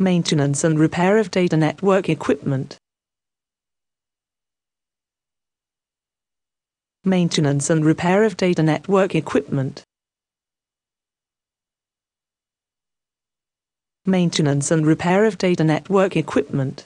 maintenance and repair of data network equipment. Maintenance and repair of data network equipment. Maintenance and repair of data network equipment.